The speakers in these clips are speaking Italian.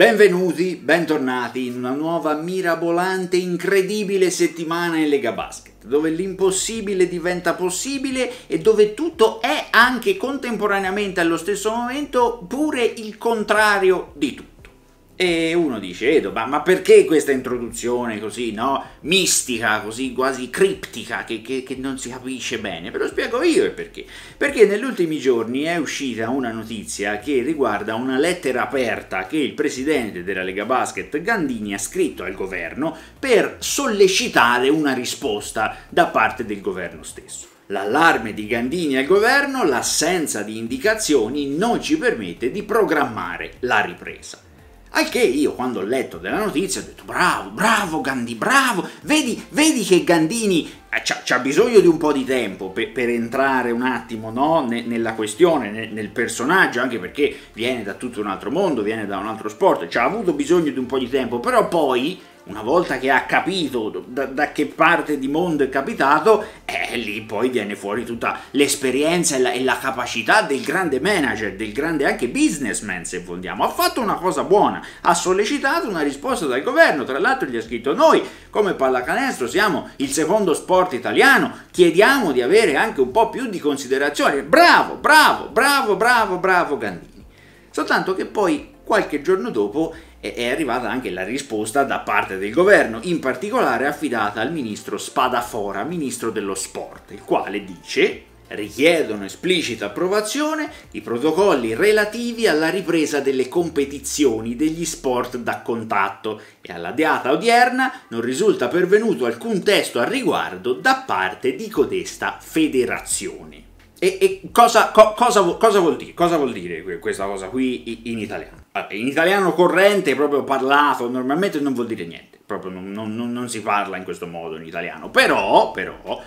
Benvenuti, bentornati in una nuova mirabolante, incredibile settimana in Lega Basket, dove l'impossibile diventa possibile e dove tutto è anche contemporaneamente allo stesso momento pure il contrario di tutto. E uno dice, Edo, eh, ma, perché questa introduzione così, no? Mistica, così quasi criptica, che, che, che non si capisce bene? Ve lo spiego io il perché. Perché negli ultimi giorni è uscita una notizia che riguarda una lettera aperta che il presidente della Lega Basket, Gandini, ha scritto al governo per sollecitare una risposta da parte del governo stesso. L'allarme di Gandini al governo, l'assenza di indicazioni non ci permette di programmare la ripresa. Al che io quando ho letto della notizia ho detto bravo, bravo Gandhi, bravo, vedi, vedi che Gandini eh, c'ha, bisogno di un po' di tempo per, per entrare un attimo no, ne, nella questione, ne, nel personaggio, anche perché viene da tutto un altro mondo, viene da un altro sport, ci ha avuto bisogno di un po' di tempo, però poi una volta che ha capito da, da, che parte di mondo è capitato, eh, lì poi viene fuori tutta l'esperienza e la, e la, capacità del grande manager, del grande anche businessman se vogliamo. Ha fatto una cosa buona, ha sollecitato una risposta dal governo, tra l'altro gli ha scritto noi come pallacanestro siamo il secondo sport italiano, chiediamo di avere anche un po' più di considerazione. Bravo, bravo, bravo, bravo, bravo Gandini. Soltanto che poi qualche giorno dopo è arrivata anche la risposta da parte del governo, in particolare affidata al ministro Spadafora, ministro dello sport, il quale dice richiedono esplicita approvazione i protocolli relativi alla ripresa delle competizioni degli sport da contatto e alla data odierna non risulta pervenuto alcun testo al riguardo da parte di codesta federazione. E, e cosa, co, cosa, cosa, vuol dire, cosa vuol dire questa cosa qui in italiano? in italiano corrente, proprio parlato normalmente, non vuol dire niente, proprio non, non, non si parla in questo modo in italiano, però, però,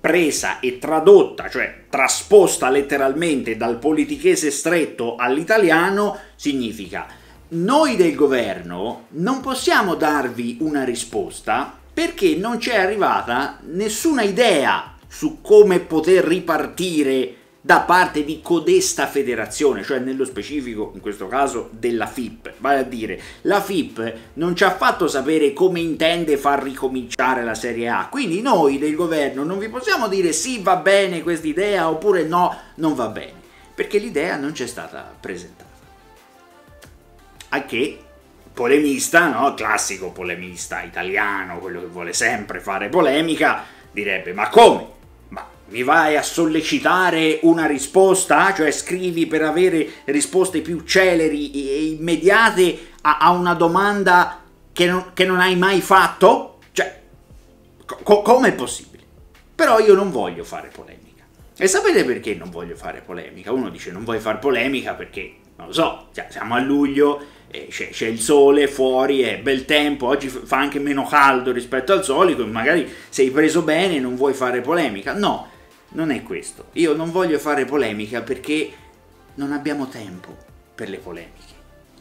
presa e tradotta, cioè trasposta letteralmente dal politichese stretto all'italiano, significa noi del governo non possiamo darvi una risposta perché non c'è arrivata nessuna idea su come poter ripartire da parte di codesta federazione, cioè nello specifico in questo caso della FIP. Vale a dire, la FIP non ci ha fatto sapere come intende far ricominciare la Serie A, quindi noi del governo non vi possiamo dire sì va bene questa idea oppure no non va bene, perché l'idea non ci è stata presentata. A che polemista, no? classico polemista italiano, quello che vuole sempre fare polemica, direbbe ma come? mi vai a sollecitare una risposta, cioè scrivi per avere risposte più celeri e immediate a, a una domanda che non, che non, hai mai fatto? Cioè, co- come è possibile? Però io non voglio fare polemica. E sapete perché non voglio fare polemica? Uno dice non vuoi fare polemica perché, non lo so, cioè, siamo a luglio, eh, c'è, c'è, il sole fuori, è bel tempo, oggi fa anche meno caldo rispetto al solito, magari sei preso bene e non vuoi fare polemica. No, non è questo. Io non voglio fare polemica perché non abbiamo tempo per le polemiche.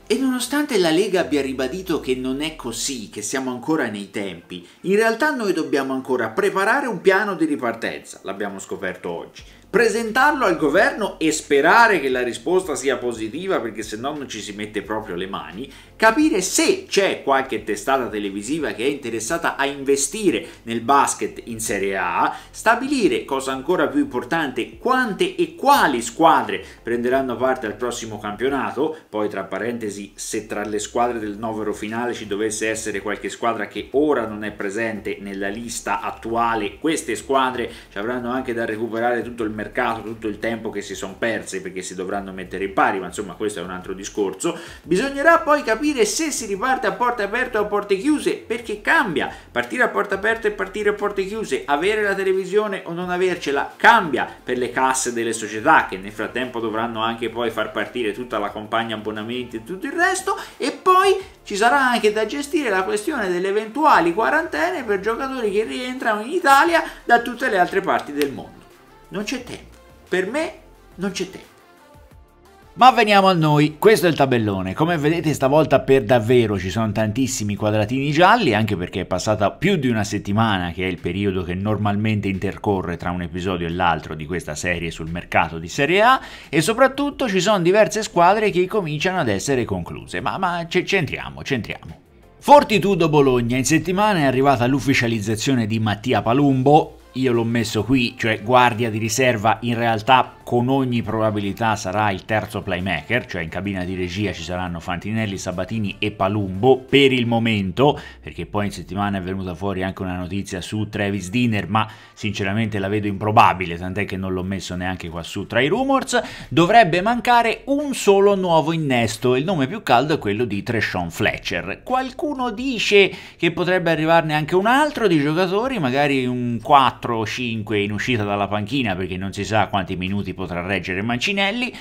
E nonostante la Lega abbia ribadito che non è così, che siamo ancora nei tempi, in realtà noi dobbiamo ancora preparare un piano di ripartenza, l'abbiamo scoperto oggi presentarlo al governo e sperare che la risposta sia positiva perché se no non ci si mette proprio le mani, capire se c'è qualche testata televisiva che è interessata a investire nel basket in Serie A, stabilire, cosa ancora più importante, quante e quali squadre prenderanno parte al prossimo campionato, poi tra parentesi se tra le squadre del novero finale ci dovesse essere qualche squadra che ora non è presente nella lista attuale, queste squadre ci avranno anche da recuperare tutto il mercato, tutto il tempo che si sono persi perché si dovranno mettere in pari, ma insomma questo è un altro discorso. Bisognerà poi capire se si riparte a porte aperte o a porte chiuse, perché cambia. Partire a porte aperte e partire a porte chiuse, avere la televisione o non avercela, cambia per le casse delle società che nel frattempo dovranno anche poi far partire tutta la compagna abbonamenti e tutto il resto e poi ci sarà anche da gestire la questione delle eventuali quarantene per giocatori che rientrano in Italia da tutte le altre parti del mondo non c'è tempo. Per me non c'è tempo. Ma veniamo a noi, questo è il tabellone, come vedete stavolta per davvero ci sono tantissimi quadratini gialli, anche perché è passata più di una settimana che è il periodo che normalmente intercorre tra un episodio e l'altro di questa serie sul mercato di Serie A e soprattutto ci sono diverse squadre che cominciano ad essere concluse, ma, ma c'entriamo, c'entriamo. Fortitudo Bologna, in settimana è arrivata l'ufficializzazione di Mattia Palumbo, io l'ho messo qui, cioè guardia di riserva in realtà con ogni probabilità sarà il terzo playmaker, cioè in cabina di regia ci saranno Fantinelli, Sabatini e Palumbo per il momento, perché poi in settimana è venuta fuori anche una notizia su Travis Dinner, ma sinceramente la vedo improbabile, tant'è che non l'ho messo neanche quassù tra i rumors, dovrebbe mancare un solo nuovo innesto, il nome più caldo è quello di Treshawn Fletcher. Qualcuno dice che potrebbe arrivarne anche un altro di giocatori, magari un 4 o 5 in uscita dalla panchina perché non si sa quanti minuti potrà reggere Mancinelli?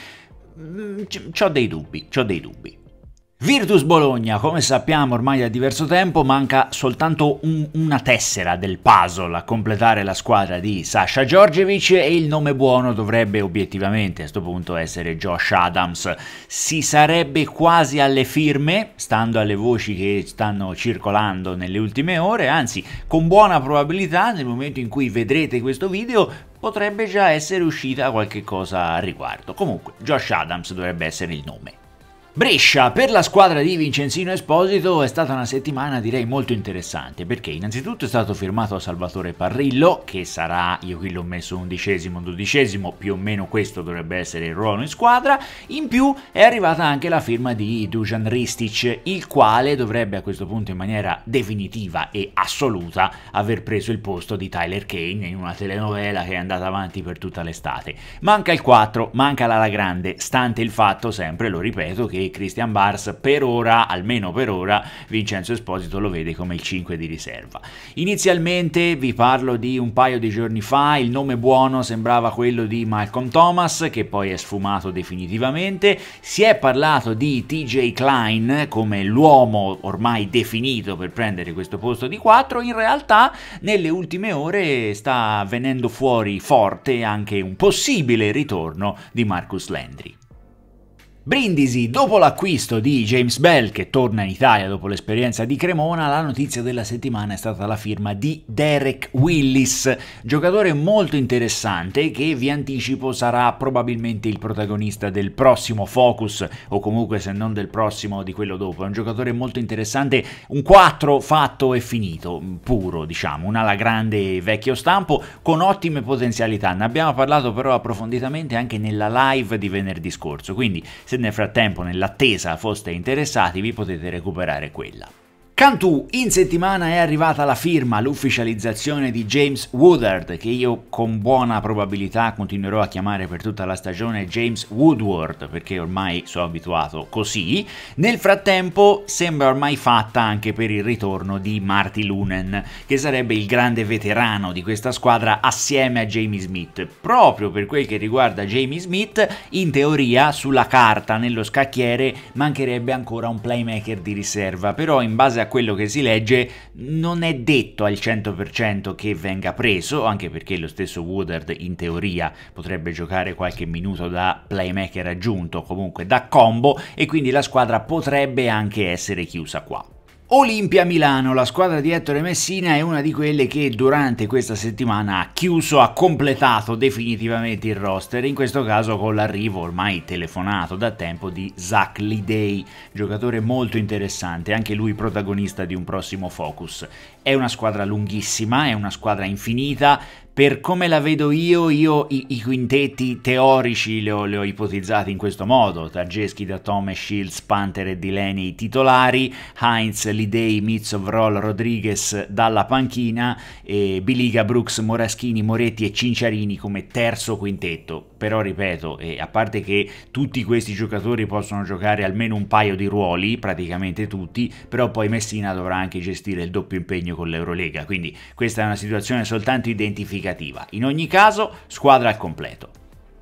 Mm, ho dei dubbi, ho dei dubbi. Virtus Bologna, come sappiamo ormai da diverso tempo, manca soltanto un, una tessera del puzzle a completare la squadra di Sasha Djordjevic e il nome buono dovrebbe obiettivamente a questo punto essere Josh Adams. Si sarebbe quasi alle firme, stando alle voci che stanno circolando nelle ultime ore, anzi con buona probabilità nel momento in cui vedrete questo video potrebbe già essere uscita qualche cosa a riguardo. Comunque, Josh Adams dovrebbe essere il nome. Brescia per la squadra di Vincenzino Esposito è stata una settimana direi molto interessante perché innanzitutto è stato firmato Salvatore Parrillo che sarà, io qui l'ho messo undicesimo, dodicesimo, più o meno questo dovrebbe essere il ruolo in squadra, in più è arrivata anche la firma di Dujan Ristic il quale dovrebbe a questo punto in maniera definitiva e assoluta aver preso il posto di Tyler Kane in una telenovela che è andata avanti per tutta l'estate. Manca il 4, manca l'ala grande, stante il fatto sempre, lo ripeto, che Christian Bars, per ora, almeno per ora, Vincenzo Esposito lo vede come il 5 di riserva. Inizialmente vi parlo di un paio di giorni fa, il nome buono sembrava quello di Malcolm Thomas, che poi è sfumato definitivamente, si è parlato di TJ Klein come l'uomo ormai definito per prendere questo posto di 4, in realtà nelle ultime ore sta venendo fuori forte anche un possibile ritorno di Marcus Landry. Brindisi, dopo l'acquisto di James Bell che torna in Italia dopo l'esperienza di Cremona, la notizia della settimana è stata la firma di Derek Willis, giocatore molto interessante che vi anticipo sarà probabilmente il protagonista del prossimo Focus o comunque se non del prossimo di quello dopo. È un giocatore molto interessante, un 4 fatto e finito, puro diciamo, un ala grande vecchio stampo con ottime potenzialità. Ne abbiamo parlato però approfonditamente anche nella live di venerdì scorso, quindi se se nel frattempo nell'attesa foste interessati vi potete recuperare quella. Cantù, in settimana è arrivata la firma, l'ufficializzazione di James Woodard, che io con buona probabilità continuerò a chiamare per tutta la stagione James Woodward, perché ormai sono abituato così. Nel frattempo sembra ormai fatta anche per il ritorno di Marty Lunen, che sarebbe il grande veterano di questa squadra assieme a Jamie Smith. Proprio per quel che riguarda Jamie Smith, in teoria sulla carta, nello scacchiere, mancherebbe ancora un playmaker di riserva, però in base a quello che si legge non è detto al 100% che venga preso, anche perché lo stesso Woodard in teoria potrebbe giocare qualche minuto da playmaker aggiunto, comunque da combo, e quindi la squadra potrebbe anche essere chiusa qua. Olimpia Milano, la squadra di Ettore Messina è una di quelle che durante questa settimana ha chiuso, ha completato definitivamente il roster, in questo caso con l'arrivo ormai telefonato da tempo di Zach Lidei, giocatore molto interessante, anche lui protagonista di un prossimo focus. È una squadra lunghissima, è una squadra infinita, per come la vedo io, io i, i quintetti teorici li ho, li ho, ipotizzati in questo modo, Targeschi da Tom Shields, Panther e Dileni titolari, Heinz, Lidei, Mitzovrol, Rodriguez dalla panchina, e Biliga, Brooks, Moraschini, Moretti e Cinciarini come terzo quintetto però ripeto, e eh, a parte che tutti questi giocatori possono giocare almeno un paio di ruoli, praticamente tutti, però poi Messina dovrà anche gestire il doppio impegno con l'Eurolega, quindi questa è una situazione soltanto identificativa. In ogni caso, squadra al completo.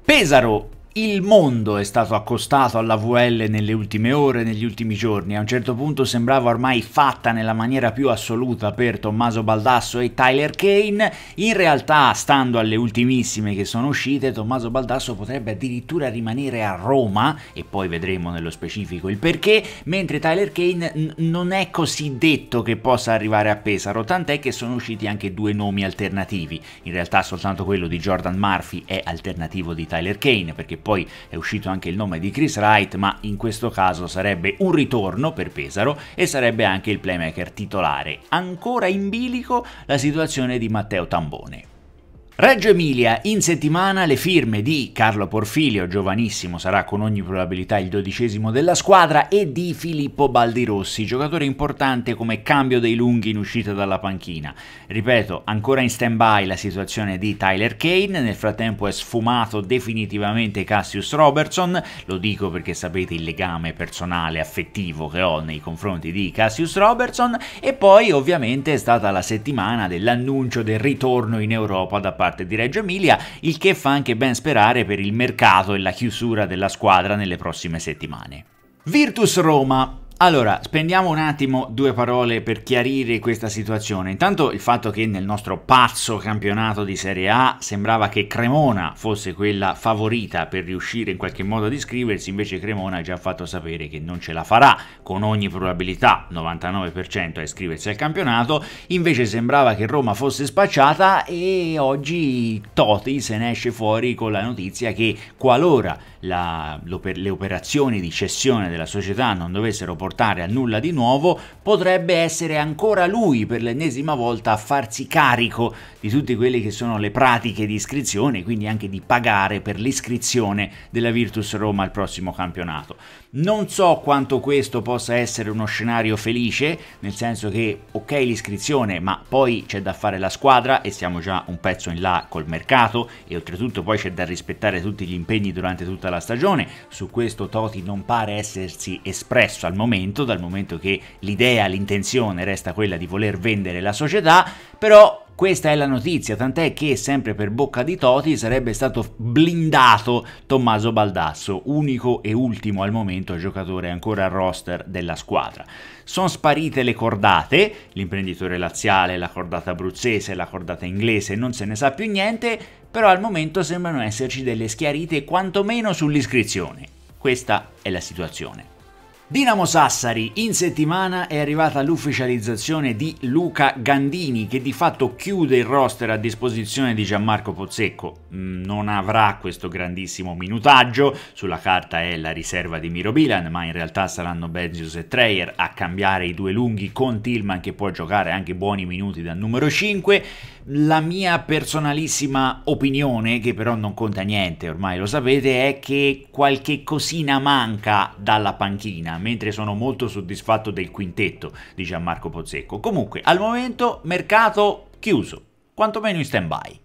Pesaro il mondo è stato accostato alla VL nelle ultime ore, negli ultimi giorni. A un certo punto sembrava ormai fatta nella maniera più assoluta per Tommaso Baldasso e Tyler Kane. In realtà, stando alle ultimissime che sono uscite, Tommaso Baldasso potrebbe addirittura rimanere a Roma, e poi vedremo nello specifico il perché, mentre Tyler Kane non è così detto che possa arrivare a Pesaro, tant'è che sono usciti anche due nomi alternativi. In realtà soltanto quello di Jordan Murphy è alternativo di Tyler Kane, perché poi è uscito anche il nome di Chris Wright, ma in questo caso sarebbe un ritorno per Pesaro e sarebbe anche il playmaker titolare. Ancora in bilico la situazione di Matteo Tambone. Reggio Emilia, in settimana le firme di Carlo Porfilio, giovanissimo, sarà con ogni probabilità il dodicesimo della squadra, e di Filippo Baldirossi, giocatore importante come cambio dei lunghi in uscita dalla panchina. Ripeto, ancora in stand-by la situazione di Tyler Kane, nel frattempo è sfumato definitivamente Cassius Robertson, lo dico perché sapete il legame personale, affettivo che ho nei confronti di Cassius Robertson, e poi ovviamente è stata la settimana dell'annuncio del ritorno in Europa da parte parte di Reggio Emilia, il che fa anche ben sperare per il mercato e la chiusura della squadra nelle prossime settimane. Virtus Roma allora, spendiamo un attimo due parole per chiarire questa situazione. Intanto il fatto che nel nostro pazzo campionato di Serie A sembrava che Cremona fosse quella favorita per riuscire in qualche modo ad iscriversi, invece Cremona ha già fatto sapere che non ce la farà con ogni probabilità, 99% a iscriversi al campionato, invece sembrava che Roma fosse spacciata e oggi Toti se ne esce fuori con la notizia che qualora la, le operazioni di cessione della società non dovessero portare portare a nulla di nuovo, potrebbe essere ancora lui per l'ennesima volta a farsi carico di tutte quelle che sono le pratiche di iscrizione, quindi anche di pagare per l'iscrizione della Virtus Roma al prossimo campionato. Non so quanto questo possa essere uno scenario felice, nel senso che ok l'iscrizione, ma poi c'è da fare la squadra e siamo già un pezzo in là col mercato e oltretutto poi c'è da rispettare tutti gli impegni durante tutta la stagione. Su questo Toti non pare essersi espresso al momento, dal momento che l'idea, l'intenzione resta quella di voler vendere la società, però questa è la notizia, tant'è che sempre per bocca di Toti sarebbe stato blindato Tommaso Baldasso, unico e ultimo al momento giocatore ancora al roster della squadra. Sono sparite le cordate, l'imprenditore laziale, la cordata abruzzese, la cordata inglese, non se ne sa più niente, però al momento sembrano esserci delle schiarite quantomeno sull'iscrizione. Questa è la situazione. Dinamo Sassari, in settimana è arrivata l'ufficializzazione di Luca Gandini che di fatto chiude il roster a disposizione di Gianmarco Pozzecco. Mm, non avrà questo grandissimo minutaggio, sulla carta è la riserva di Miro Bilan, ma in realtà saranno Benzius e Treyer a cambiare i due lunghi con Tillman che può giocare anche buoni minuti dal numero 5 la mia personalissima opinione, che però non conta niente, ormai lo sapete, è che qualche cosina manca dalla panchina, mentre sono molto soddisfatto del quintetto di Gianmarco Pozzecco. Comunque, al momento mercato chiuso, quantomeno in stand-by.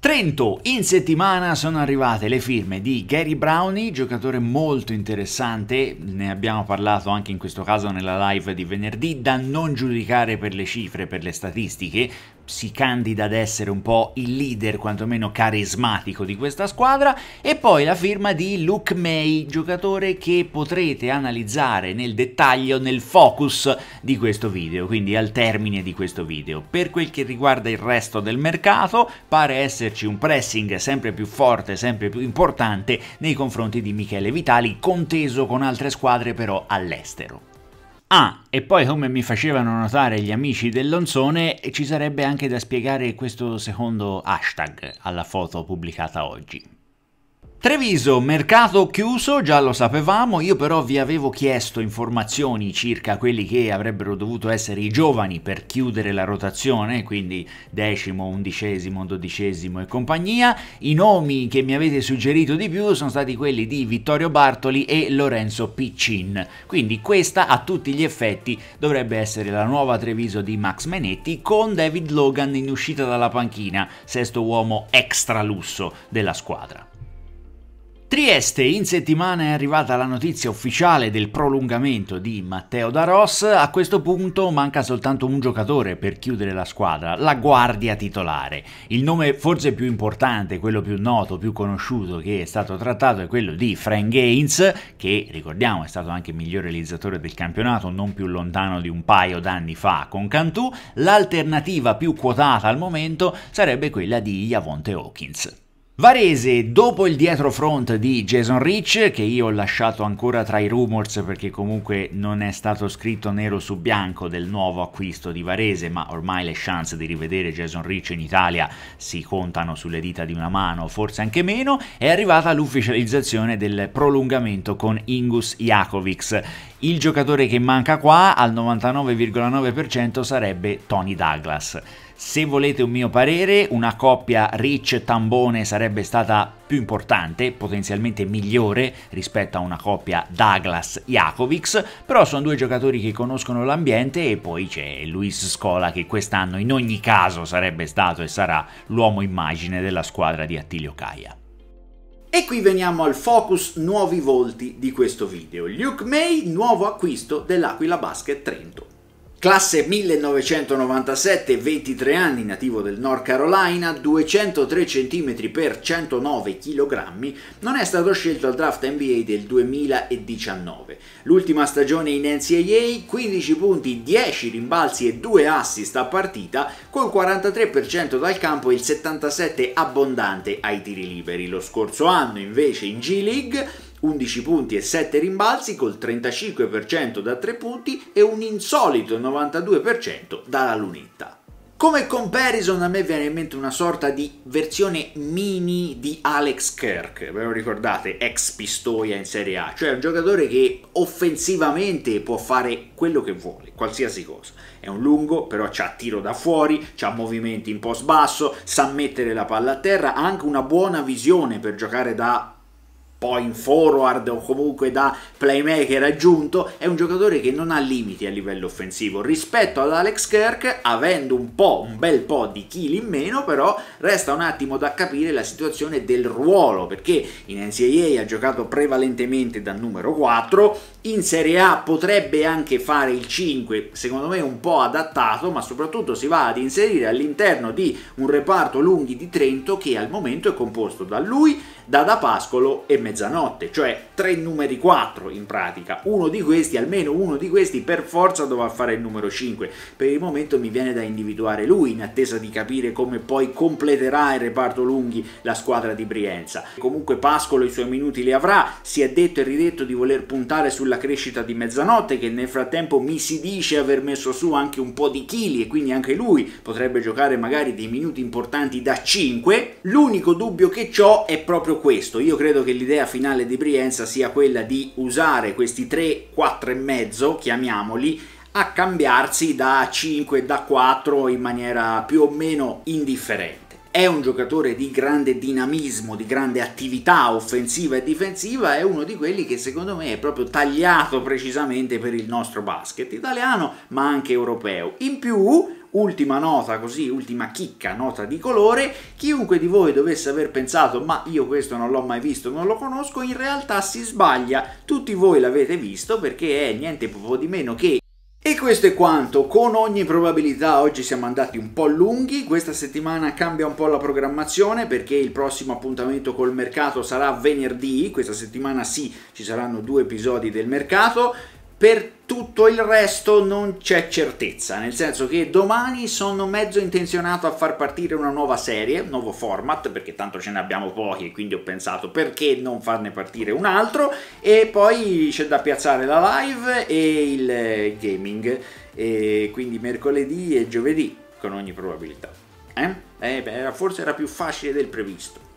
Trento, in settimana sono arrivate le firme di Gary Brownie, giocatore molto interessante, ne abbiamo parlato anche in questo caso nella live di venerdì, da non giudicare per le cifre, per le statistiche, si candida ad essere un po' il leader, quantomeno carismatico di questa squadra, e poi la firma di Luke May, giocatore che potrete analizzare nel dettaglio, nel focus di questo video, quindi al termine di questo video. Per quel che riguarda il resto del mercato, pare esserci un pressing sempre più forte, sempre più importante nei confronti di Michele Vitali, conteso con altre squadre però all'estero. Ah, e poi come mi facevano notare gli amici dell'Onzone, ci sarebbe anche da spiegare questo secondo hashtag alla foto pubblicata oggi. Treviso, mercato chiuso, già lo sapevamo, io però vi avevo chiesto informazioni circa quelli che avrebbero dovuto essere i giovani per chiudere la rotazione, quindi decimo, undicesimo, dodicesimo e compagnia. I nomi che mi avete suggerito di più sono stati quelli di Vittorio Bartoli e Lorenzo Piccin, quindi questa a tutti gli effetti dovrebbe essere la nuova Treviso di Max Menetti con David Logan in uscita dalla panchina, sesto uomo extra lusso della squadra. Trieste, in settimana è arrivata la notizia ufficiale del prolungamento di Matteo Daros, a questo punto manca soltanto un giocatore per chiudere la squadra, la guardia titolare. Il nome forse più importante, quello più noto, più conosciuto che è stato trattato è quello di Frank Gaines, che ricordiamo è stato anche miglior realizzatore del campionato non più lontano di un paio d'anni fa con Cantù, l'alternativa più quotata al momento sarebbe quella di Javonte Hawkins. Varese, dopo il dietro front di Jason Rich, che io ho lasciato ancora tra i rumors perché comunque non è stato scritto nero su bianco del nuovo acquisto di Varese, ma ormai le chance di rivedere Jason Rich in Italia si contano sulle dita di una mano, forse anche meno, è arrivata l'ufficializzazione del prolungamento con Ingus Jakovic. Il giocatore che manca qua al 99,9% sarebbe Tony Douglas. Se volete un mio parere, una coppia Rich-Tambone sarebbe stata più importante, potenzialmente migliore rispetto a una coppia Douglas-Jakovics, però sono due giocatori che conoscono l'ambiente e poi c'è Luis Scola che quest'anno in ogni caso sarebbe stato e sarà l'uomo immagine della squadra di Attilio Caia. E qui veniamo al focus nuovi volti di questo video. Luke May, nuovo acquisto dell'Aquila Basket Trento. Classe 1997, 23 anni, nativo del North Carolina, 203 cm per 109 kg, non è stato scelto al draft NBA del 2019. L'ultima stagione in NCAA, 15 punti, 10 rimbalzi e 2 assist a partita, col 43% dal campo e il 77% abbondante ai tiri liberi. Lo scorso anno invece in G League 11 punti e 7 rimbalzi col 35% da 3 punti e un insolito 92% dalla lunetta. Come comparison a me viene in mente una sorta di versione mini di Alex Kirk, ve lo ricordate, ex Pistoia in Serie A, cioè un giocatore che offensivamente può fare quello che vuole, qualsiasi cosa. È un lungo, però ha tiro da fuori, ha movimenti in post basso, sa mettere la palla a terra, ha anche una buona visione per giocare da in forward o comunque da playmaker aggiunto, è un giocatore che non ha limiti a livello offensivo rispetto ad Alex Kirk, avendo un po', un bel po' di chili in meno, però resta un attimo da capire la situazione del ruolo, perché in NCAA ha giocato prevalentemente dal numero 4, in Serie A potrebbe anche fare il 5, secondo me un po' adattato, ma soprattutto si va ad inserire all'interno di un reparto lunghi di Trento che al momento è composto da lui Dada Pascolo e Mezzanotte, cioè tre numeri 4 in pratica. Uno di questi, almeno uno di questi, per forza dovrà fare il numero 5. Per il momento mi viene da individuare lui, in attesa di capire come poi completerà il reparto lunghi la squadra di Brienza. Comunque Pascolo i suoi minuti li avrà, si è detto e ridetto di voler puntare sulla crescita di Mezzanotte, che nel frattempo mi si dice aver messo su anche un po' di chili e quindi anche lui potrebbe giocare magari dei minuti importanti da 5. L'unico dubbio che ho è proprio questo, io credo che l'idea finale di Brienza sia quella di usare questi 3, 4 e mezzo, chiamiamoli, a cambiarsi da 5, da 4 in maniera più o meno indifferente. È un giocatore di grande dinamismo, di grande attività offensiva e difensiva, è uno di quelli che secondo me è proprio tagliato precisamente per il nostro basket italiano, ma anche europeo. In più, Ultima nota così, ultima chicca, nota di colore, chiunque di voi dovesse aver pensato ma io questo non l'ho mai visto, non lo conosco, in realtà si sbaglia, tutti voi l'avete visto perché è niente poco di meno che e questo è quanto, con ogni probabilità oggi siamo andati un po' lunghi, questa settimana cambia un po' la programmazione perché il prossimo appuntamento col mercato sarà venerdì, questa settimana sì ci saranno due episodi del mercato, per tutto il resto non c'è certezza, nel senso che domani sono mezzo intenzionato a far partire una nuova serie, nuovo format, perché tanto ce ne abbiamo pochi e quindi ho pensato perché non farne partire un altro e poi c'è da piazzare la live e il eh, gaming, e quindi mercoledì e giovedì con ogni probabilità. Eh? Eh, beh, forse era più facile del previsto.